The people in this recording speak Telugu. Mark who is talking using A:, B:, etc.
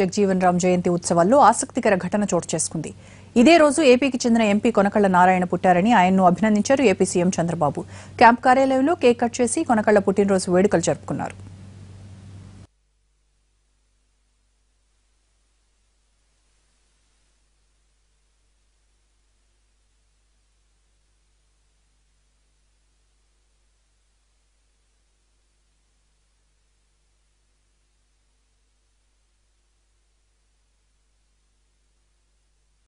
A: జగజీవన్ రామ్ జయంతి ఉత్సవాల్లో ఆసక్తికర ఘటన చోటు చేసుకుంది ఇదే రోజు ఏపీకి చెందిన ఎంపీ కొనకళ్ల నారాయణ పుట్టారని ఆయన్ను అభినందించారు ఏపీ సీఎం చంద్రబాబు క్యాంప్ కార్యాలయంలో కేక్ కట్ చేసి కొనకళ్ల పుట్టినరోజు వేడుకలు జరుపుకున్నారు